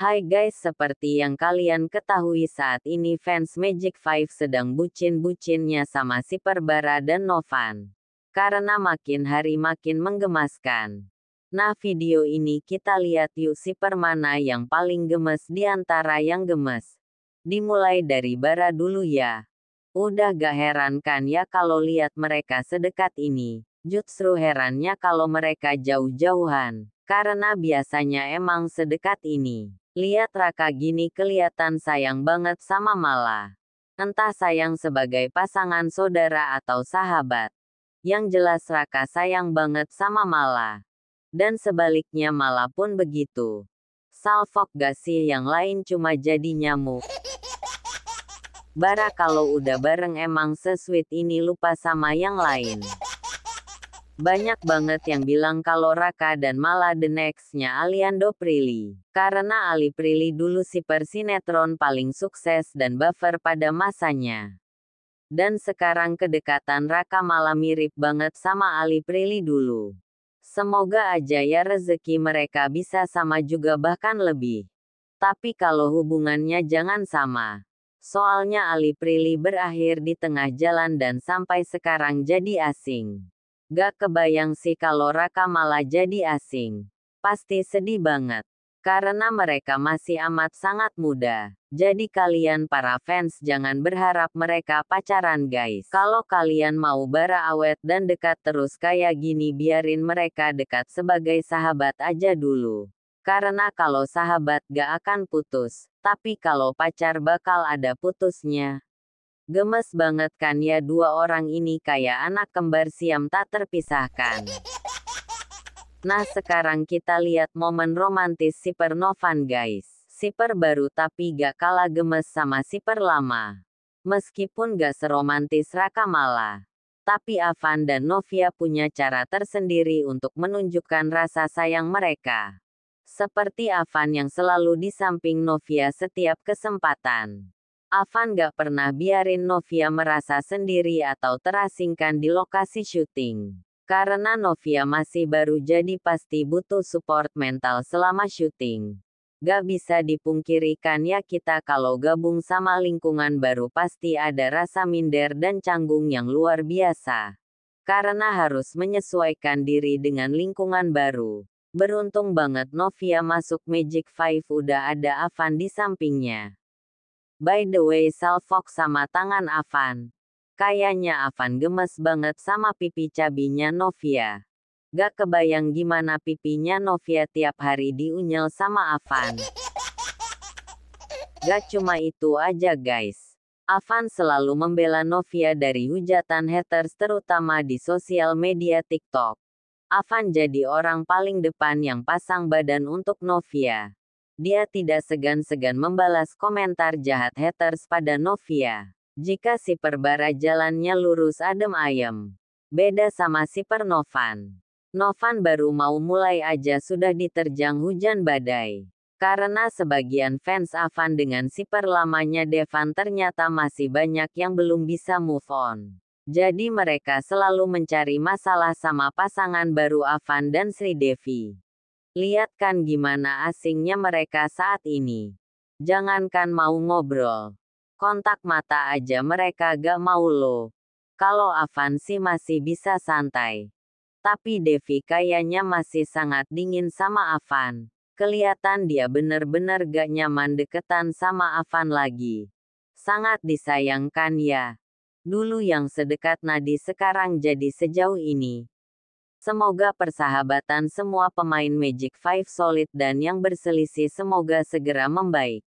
Hai guys, seperti yang kalian ketahui saat ini fans Magic 5 sedang bucin-bucinnya sama si Perbara dan Novan. Karena makin hari makin menggemaskan. Nah video ini kita lihat yuk si Permana yang paling gemes di antara yang gemes. Dimulai dari Bara dulu ya. Udah gak heran kan ya kalau lihat mereka sedekat ini. Justru herannya kalau mereka jauh-jauhan. Karena biasanya emang sedekat ini. Lihat Raka gini kelihatan sayang banget sama Mala. Entah sayang sebagai pasangan saudara atau sahabat. Yang jelas Raka sayang banget sama Mala. Dan sebaliknya Mala pun begitu. Salfok gak sih yang lain cuma jadi nyamuk. Bara kalau udah bareng emang sesuit ini lupa sama yang lain. Banyak banget yang bilang kalau Raka dan Mala the next-nya Aliando Prilly. Karena Ali Prilly dulu si persinetron paling sukses dan buffer pada masanya. Dan sekarang kedekatan Raka malah mirip banget sama Ali Prilly dulu. Semoga aja ya rezeki mereka bisa sama juga bahkan lebih. Tapi kalau hubungannya jangan sama. Soalnya Ali Prilly berakhir di tengah jalan dan sampai sekarang jadi asing. Gak kebayang sih kalau Raka malah jadi asing. Pasti sedih banget. Karena mereka masih amat sangat muda. Jadi kalian para fans jangan berharap mereka pacaran guys. Kalau kalian mau bara awet dan dekat terus kayak gini biarin mereka dekat sebagai sahabat aja dulu. Karena kalau sahabat gak akan putus, tapi kalau pacar bakal ada putusnya. Gemes banget kan ya dua orang ini kayak anak kembar siam tak terpisahkan. Nah sekarang kita lihat momen romantis si Pernovan guys. Si Siper baru tapi gak kalah gemes sama siper lama. Meskipun gak seromantis Raka Mala. Tapi Avan dan Novia punya cara tersendiri untuk menunjukkan rasa sayang mereka. Seperti Avan yang selalu di samping Novia setiap kesempatan. Avan gak pernah biarin Novia merasa sendiri atau terasingkan di lokasi syuting. Karena Novia masih baru jadi pasti butuh support mental selama syuting. Gak bisa dipungkirikan ya kita kalau gabung sama lingkungan baru pasti ada rasa minder dan canggung yang luar biasa. Karena harus menyesuaikan diri dengan lingkungan baru. Beruntung banget Novia masuk Magic Five udah ada Avan di sampingnya. By the way Salfok sama tangan Avan. Kayaknya Avan gemes banget sama pipi cabinya Novia. Gak kebayang gimana pipinya Novia tiap hari diunyel sama Avan. Gak cuma itu aja guys. Avan selalu membela Novia dari hujatan haters terutama di sosial media TikTok. Avan jadi orang paling depan yang pasang badan untuk Novia dia tidak segan-segan membalas komentar jahat haters pada Novia. Jika si Perbara jalannya lurus adem ayem. Beda sama si Pernovan. Novan baru mau mulai aja sudah diterjang hujan badai. Karena sebagian fans Avan dengan si perlamanya Devan ternyata masih banyak yang belum bisa move on. Jadi mereka selalu mencari masalah sama pasangan baru Avan dan Sri Devi. Lihat kan gimana asingnya mereka saat ini. Jangankan mau ngobrol. Kontak mata aja mereka gak mau lo. Kalau Avan sih masih bisa santai. Tapi Devi kayaknya masih sangat dingin sama Avan. Kelihatan dia bener-bener gak nyaman deketan sama Avan lagi. Sangat disayangkan ya. Dulu yang sedekat nadi sekarang jadi sejauh ini. Semoga persahabatan semua pemain Magic Five solid dan yang berselisih semoga segera membaik.